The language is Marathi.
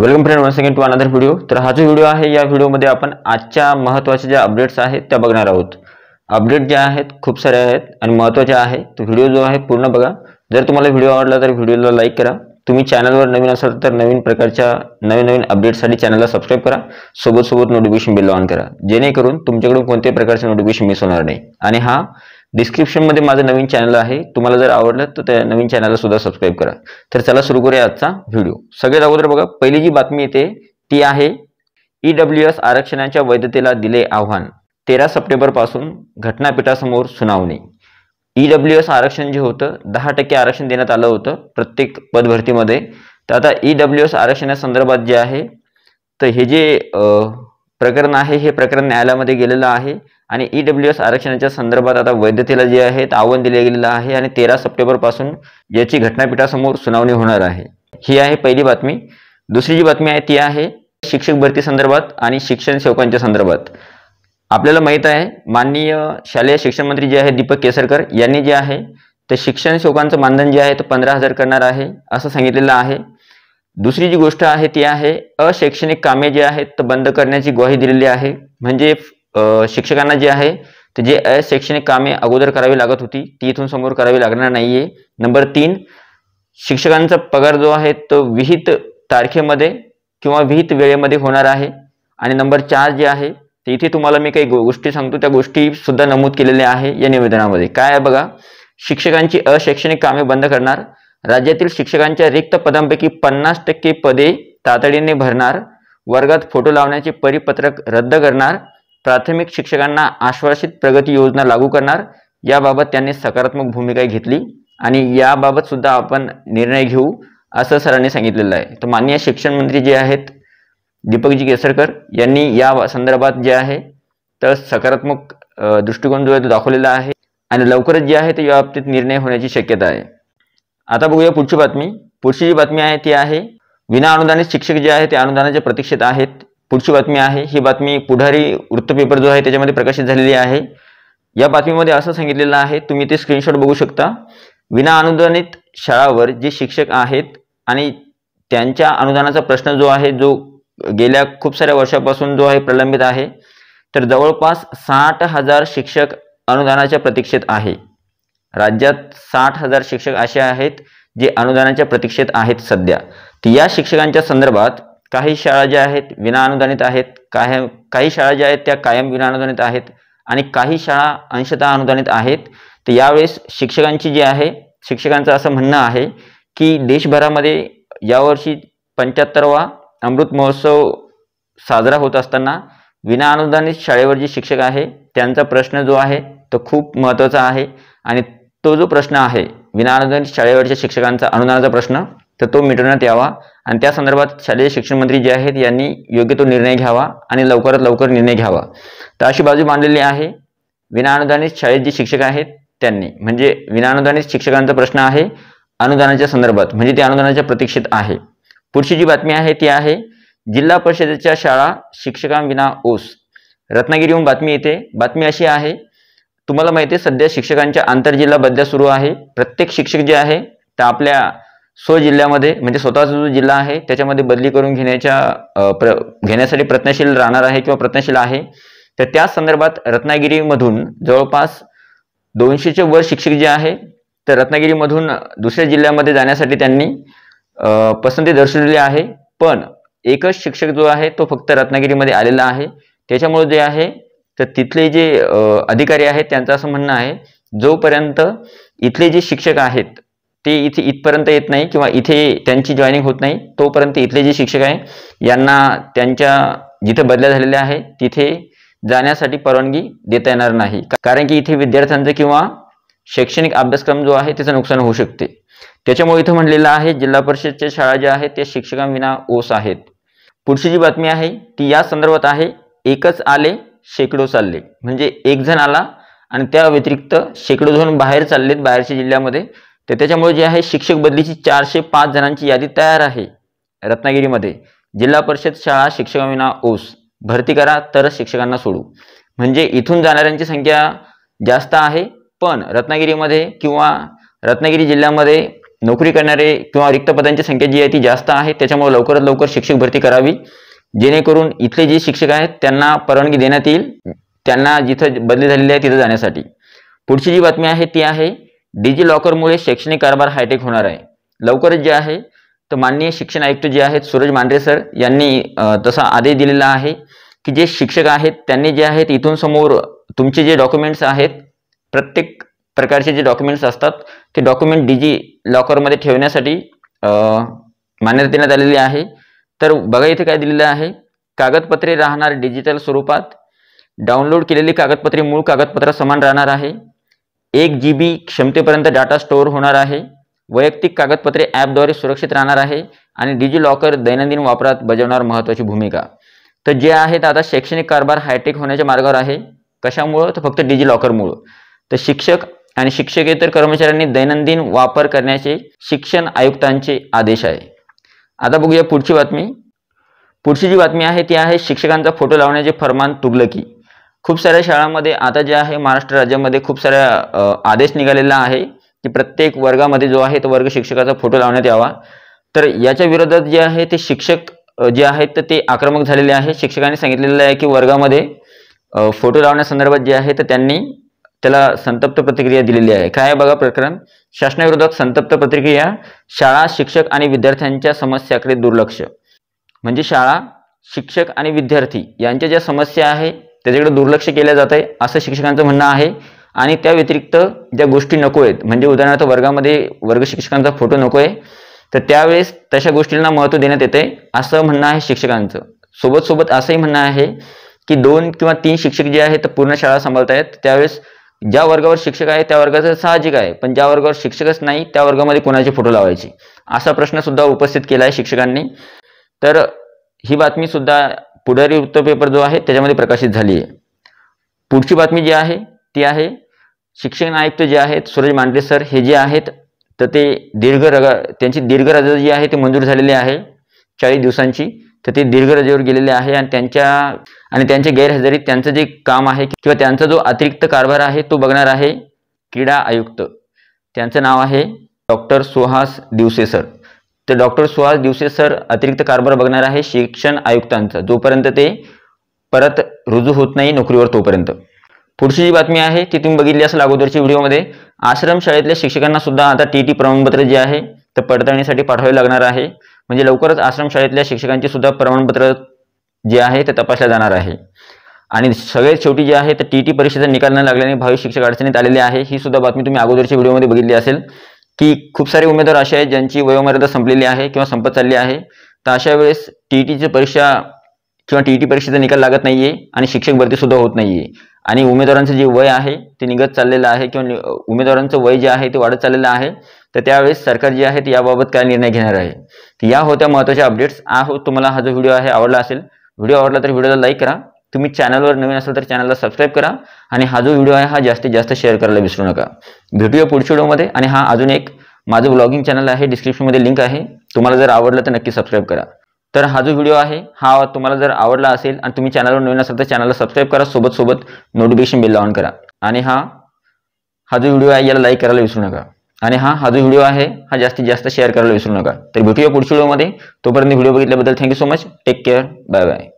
welcome friend one second to another video तर हा जो व्हिडिओ आहे या व्हिडिओमध्ये आपण आजच्या महत्त्वाच्या ज्या अपडेट्स आहेत त्या बघणार आहोत अपडेट ज्या आहेत खूप सारे आहेत आणि महत्त्वाचे आहे तो व्हिडिओ जो आहे पूर्ण बघा जर तुम्हाला व्हिडिओ आवडला तर व्हिडिओला लाईक करा तुम्ही चॅनलवर नवीन असाल तर नवीन प्रकारच्या नवीन नवीन अपडेट्ससाठी चॅनलला सबस्क्राईब करा सोबत सोबत नोटिफिकेशन बिल ऑन करा जेणेकरून तुमच्याकडून कोणत्याही प्रकारचे नोटिफिकेशन मिस होणार नाही आणि हा डिस्क्रिप्शनमध्ये माझं नवीन चॅनल आहे तुम्हाला जर आवडलं तर त्या नवीन चॅनलला सुद्धा सबस्क्राईब करा तर चला सुरू करूया आजचा व्हिडिओ सगळ्यात अगोदर बघा पहिली जी बातमी येते ती आहे डब्ल्यू e एस आरक्षणाच्या वैधतेला दिले आव्हान तेरा पासून घटनापीठासमोर सुनावणी डब्ल्यू e एस आरक्षण जे होतं दहा टक्के आरक्षण देण्यात आलं होतं प्रत्येक पदभरतीमध्ये तर आता डब्ल्यू e एस आरक्षणासंदर्भात जे आहे तर हे जे प्रकरण आहे हे प्रकरण न्यायालयामध्ये गेलेलं आहे आणि डब्ल्यू e एस आरक्षणाच्या संदर्भात आता वैधतेला जे आहे आव्हान दिले गेलेलं आहे आणि तेरा पासून याची घटनापीठासमोर सुनावणी होणार आहे ही आहे पहिली बातमी दुसरी जी बातमी आहे ती आहे शिक्षक भरती संदर्भात आणि शिक्षण सेवकांच्या संदर्भात आपल्याला माहित आहे माननीय शालेय शिक्षण मंत्री जे आहे दीपक केसरकर यांनी जे आहे ते शिक्षण सेवकांचं मानधन जे आहे ते पंधरा हजार करणार आहे असं सांगितलेलं आहे दुसरी जी गोष्ट आहे ती आहे अशैक्षणिक कामे जी आहेत तर बंद करण्याची ग्वाही दिलेली आहे म्हणजे शिक्षकांना जे आहे ते जे अशैक्षणिक कामे अगोदर करावी लागत होती ती इथून समोर करावी लागणार नाहीये नंबर तीन शिक्षकांचा पगार जो आहे तो विहित तारखेमध्ये किंवा विहित वेळेमध्ये होणार आहे आणि नंबर चार जे आहे ते इथे तुम्हाला मी काही गोष्टी सांगतो त्या गोष्टी सुद्धा नमूद केलेल्या आहे या निवेदनामध्ये काय आहे बघा शिक्षकांची अशैक्षणिक कामे बंद करणार राज्यातील शिक्षकांच्या रिक्त पदांपैकी पन्नास टक्के पदे तातडीने भरणार वर्गात फोटो लावण्याचे परिपत्रक रद्द करणार प्राथमिक शिक्षकांना आश्वासित प्रगती योजना लागू करणार याबाबत त्यांनी सकारात्मक भूमिका घेतली आणि याबाबत सुद्धा आपण निर्णय घेऊ असं सरांनी सांगितलेलं आहे तर माननीय शिक्षण मंत्री जे आहेत दीपकजी केसरकर यांनी या संदर्भात जे आहे तर सकारात्मक दृष्टिकोन जो आहे तो दाखवलेला आहे आणि लवकरच जे आहे ते या बाबतीत निर्णय होण्याची शक्यता आहे आता बघूया पुढची बातमी पुढची जी बातमी आहे ती आहे विना अनुदानित शिक्षक जे आहे ते अनुदानाच्या प्रतीक्षेत आहेत पुढची बातमी आहे ही बातमी पुढारी वृत्तपेपर जो आहे त्याच्यामध्ये प्रकाशित झालेली आहे या बातमीमध्ये असं सांगितलेलं आहे तुम्ही ते स्क्रीनशॉट बघू शकता विना अनुदानित शाळावर जे शिक्षक आहेत आणि त्यांच्या अनुदानाचा प्रश्न जो आहे जो गेल्या खूप साऱ्या वर्षापासून जो आहे प्रलंबित आहे तर जवळपास साठ हजार शिक्षक अनुदानाच्या प्रतीक्षेत आहे राज्यात साठ हजार शिक्षक असे आहेत जे अनुदानाच्या प्रतीक्षेत आहेत सध्या तर या शिक्षकांच्या संदर्भात काही शाळा ज्या आहेत विनाअनुदानित आहेत कायम काही शाळा ज्या आहेत त्या कायम विनाअनुदानित आहेत आणि काही शाळा अंशतः अनुदानित आहेत तर यावेळेस शिक्षकांची जी आहे शिक्षकांचं असं म्हणणं आहे की देशभरामध्ये यावर्षी पंच्याहत्तरवा अमृत महोत्सव साजरा होत असताना विनाअनुदानित शाळेवर जे शिक्षक आहे त्यांचा प्रश्न जो आहे तो खूप महत्त्वाचा आहे आणि तो जो प्रश्न आहे विनाअनुदानित शाळेवरच्या शिक्षकांचा अनुदानाचा प्रश्न तर तो मिटवण्यात यावा आणि त्या संदर्भात शालेय शिक्षण मंत्री जे आहेत यांनी योग्य तो निर्णय घ्यावा आणि लवकरात लवकर निर्णय घ्यावा तर अशी बाजू मांडलेली आहे विनाअनुदानित शाळेत जे शिक्षक आहेत त्यांनी म्हणजे विनाअनुदानित शिक्षकांचा प्रश्न आहे अनुदानाच्या संदर्भात म्हणजे ते अनुदानाच्या प्रतीक्षेत आहे पुढची जी बातमी आहे ती आहे जिल्हा परिषदेच्या शाळा शिक्षकांविना ओस रत्नागिरीहून बातमी येते बातमी अशी आहे तुम्हाला माहिती आहे सध्या शिक्षकांच्या आंतरजिल्हा बदल्या सुरू आहे प्रत्येक शिक्षक जे आहे तर आपल्या स्व जिल्ह्यामध्ये म्हणजे स्वतःचा जो जिल्हा आहे त्याच्यामध्ये बदली करून घेण्याच्या प्र घेण्यासाठी प्रयत्नशील राहणार आहे किंवा प्रयत्नशील आहे तर त्या संदर्भात रत्नागिरीमधून जवळपास दोनशेचे वर शिक्षक जे आहे तर रत्नागिरीमधून दुसऱ्या जिल्ह्यामध्ये जाण्यासाठी त्यांनी पसंती दर्शवलेली आहे पण एकच शिक्षक जो आहे तो फक्त रत्नागिरीमध्ये आलेला आहे त्याच्यामुळे जे आहे तर तिथले जे अधिकारी आहेत त्यांचं असं म्हणणं आहे जोपर्यंत इथले जे शिक्षक आहेत ते इथे इथपर्यंत येत नाही किंवा इथे त्यांची जॉईनिंग होत नाही तोपर्यंत इथले जे शिक्षक आहे यांना त्यांच्या जिथे बदल्या झालेल्या आहे तिथे जाण्यासाठी परवानगी देता येणार नाही कारण की इथे विद्यार्थ्यांचं किंवा शैक्षणिक अभ्यासक्रम जो आहे त्याचं नुकसान होऊ शकते त्याच्यामुळे इथं म्हणलेलं आहे जिल्हा परिषदच्या शाळा ज्या आहेत त्या शिक्षकांविना ओस आहेत पुढची जी बातमी आहे ती या संदर्भात आहे एकच आले शेकडो चालले म्हणजे एक जण आला आणि त्या व्यतिरिक्त शेकडो जण बाहेर चाललेत बाहेरच्या जिल्ह्यामध्ये तर त्याच्यामुळे जे आहे शिक्षक बदलीची चारशे पाच जणांची यादी तयार आहे रत्नागिरीमध्ये जिल्हा परिषद शाळा शिक्षकांविना ओस भरती करा तरच शिक्षकांना सोडू म्हणजे इथून जाणाऱ्यांची संख्या जास्त आहे पण रत्नागिरीमध्ये किंवा रत्नागिरी जिल्ह्यामध्ये नोकरी करणारे किंवा रिक्त पदांची संख्या जी आहे ती जास्त आहे त्याच्यामुळे लवकरात लवकर शिक्षक भरती करावी जेणेकरून इथले जे शिक्षक आहेत त्यांना परवानगी देण्यात येईल त्यांना जिथं बदली झालेली आहे तिथं जाण्यासाठी पुढची जी बातमी आहे ती आहे डिजी लॉकरमुळे शैक्षणिक कारभार हायटेक होणार आहे लवकरच जे आहे तर माननीय शिक्षण आयुक्त जे आहेत सूरज मांढरे सर यांनी तसा आदेश दिलेला आहे की जे शिक्षक आहेत त्यांनी जे आहेत इथून समोर तुमचे जे डॉक्युमेंट्स आहेत प्रत्येक प्रकारचे जे डॉक्युमेंट्स असतात ते डॉक्युमेंट डिजी लॉकरमध्ये ठेवण्यासाठी मान्यता देण्यात आलेली आहे तर बघा इथे काय दिलेलं आहे कागदपत्रे राहणार डिजिटल स्वरूपात डाउनलोड केलेली कागदपत्रे मूळ कागदपत्र समान राहणार आहे एक जी बी क्षमतेपर्यंत डाटा स्टोअर होणार आहे वैयक्तिक कागदपत्रे ॲपद्वारे सुरक्षित राहणार आहे आणि डिजी लॉकर दैनंदिन वापरात बजावणार महत्त्वाची भूमिका तर जे आहेत आता शैक्षणिक कारभार हायटेक होण्याच्या मार्गावर आहे कशामुळं तर फक्त डिजी लॉकरमुळं तर शिक्षक आणि शिक्षकेतर कर्मचाऱ्यांनी दैनंदिन वापर करण्याचे शिक्षण आयुक्तांचे आदेश आहे आता बघूया पुढची बातमी पुढची जी बातमी आहे ती आहे शिक्षकांचा फोटो लावण्याचे फरमान तुगलकी खूप साऱ्या शाळांमध्ये आता जे आहे महाराष्ट्र राज्यामध्ये खूप साऱ्या आदेश निघालेला आहे की प्रत्येक वर्गामध्ये जो आहे तो वर्ग शिक्षकाचा फोटो लावण्यात यावा तर याच्या विरोधात जे आहे ते शिक्षक जे आहेत तर ते आक्रमक झालेले आहे शिक्षकांनी सांगितलेलं आहे की वर्गामध्ये फोटो लावण्यासंदर्भात जे आहे तर त्यांनी त्याला संतप्त प्रतिक्रिया दिलेली आहे काय आहे बघा प्रकरण शासनाविरोधात संतप्त प्रतिक्रिया शाळा शिक्षक आणि विद्यार्थ्यांच्या समस्याकडे दुर्लक्ष म्हणजे शाळा शिक्षक आणि विद्यार्थी यांच्या ज्या समस्या आहे त्याच्याकडे दुर्लक्ष केलं जात आहे असं शिक्षकांचं म्हणणं आहे आणि त्या व्यतिरिक्त ज्या गोष्टी नको आहेत म्हणजे उदाहरणार्थ वर्गामध्ये वर्ग शिक्षकांचा फोटो नको आहे तर त्यावेळेस तशा गोष्टींना महत्त्व देण्यात आहे असं म्हणणं आहे शिक्षकांचं सोबत सोबत असंही म्हणणं आहे की दोन किंवा तीन शिक्षक जे आहेत पूर्ण शाळा सांभाळतायत त्यावेळेस ज्या वर्गावर शिक्षक आहे त्या वर्गाचं साहजिक आहे पण ज्या वर्गावर शिक्षकच नाही त्या वर्गामध्ये कोणाचे फोटो लावायचे असा प्रश्न सुद्धा उपस्थित केला आहे शिक्षकांनी तर ही बातमी सुद्धा पुढारी वृत्तपेपर जो आहे त्याच्यामध्ये प्रकाशित झाली आहे पुढची बातमी जी आहे ती आहे शिक्षण आयुक्त जे आहेत सूरज मांडरे सर हे जे आहेत तर ते दीर्घ रगा त्यांची दीर्घ रजा जी आहे ती मंजूर झालेली आहे चाळीस दिवसांची तर ते दीर्घ रजेवर गेलेले आहे आणि त्यांच्या आणि त्यांच्या गैरहजेरीत त्यांचं जे काम आहे किंवा त्यांचा जो अतिरिक्त कारभार आहे तो बघणार आहे क्रीडा आयुक्त त्यांचं नाव आहे डॉक्टर सुहास दिवसे सर तर डॉक्टर सुहास दिवसे सर अतिरिक्त कारभार बघणार आहे शिक्षण आयुक्तांचा जोपर्यंत ते परत रुजू होत नाही नोकरीवर तोपर्यंत पुढची जी बातमी आहे ती तुम्ही बघितली असेल अगोदरच्या व्हिडिओमध्ये आश्रमशाळेतल्या शिक्षकांना सुद्धा आता टी टी प्रमाणपत्र जे आहे ते पडताळणीसाठी पाठवावे लागणार आहे म्हणजे लवकरच आश्रमशाळेतल्या शिक्षकांची सुद्धा प्रमाणपत्र जे आहे ते तपासल्या जाणार आहे आणि सगळ्यात शेवटी जे आहे ते टी टी परीक्षेचा निकाल न लागल्याने भावी शिक्षक अडचणीत आलेले आहे ही सुद्धा बातमी तुम्ही अगोदरच्या व्हिडिओमध्ये बघितली असेल की खूप सारे उमेदवार असे आहेत ज्यांची वयोमर्यादा संपलेली आहे किंवा संपत चालली आहे तर अशा वेळेस टीईटीची परीक्षा किंवा टी टी परीक्षेचा निकाल लागत नाहीये आणि शिक्षक भरती सुद्धा होत नाहीये आणि उमेदवारांचं जे वय आहे ते निघत चाललेलं आहे किंवा उमेदवारांचं वय जे आहे ते वाढत चाललेलं आहे तर त्यावेळेस सरकार जे आहे ते याबाबत काय निर्णय घेणार आहे तर या होत्या महत्त्वाच्या अपडेट्स आहोत तुम्हाला हा जो व्हिडिओ आहे आवडला असेल व्हिडिओ आवडला तर व्हिडिओला लाईक करा तुम्ही चॅनलवर नवीन असाल तर चॅनलला सबस्क्राईब करा आणि हा जो व्हिडिओ आहे हा जास्तीत जास्त शेअर करायला विसरू नका भेटूया पुढच्या व्हिडिओमध्ये आणि हा अजून एक माझं ब्लॉगिंग चॅनल आहे डिस्क्रिप्शनमध्ये लिंक आहे तुम्हाला जर आवडलं तर नक्की सबस्क्राईब करा तर हा जो व्हिडिओ आहे हा तुम्हाला जर आवडला असेल आणि तुम्ही चॅनलवर नवीन असाल तर चॅनलला सबस्क्राईब करा सोबत सोबत नोटिफिकेशन बिल ऑन करा आणि हा हा जो व्हिडिओ आहे याला लाईक करायला विसरू नका आणि हा हा जो व्हिडिओ आहे हा जास्तीत जास्त शेअर करायला विसरू नका तर भेटूया पुढच्या व्हिडिओमध्ये तोपर्यंत व्हिडिओ बघितल्याबद्दल thank you so much take care bye bye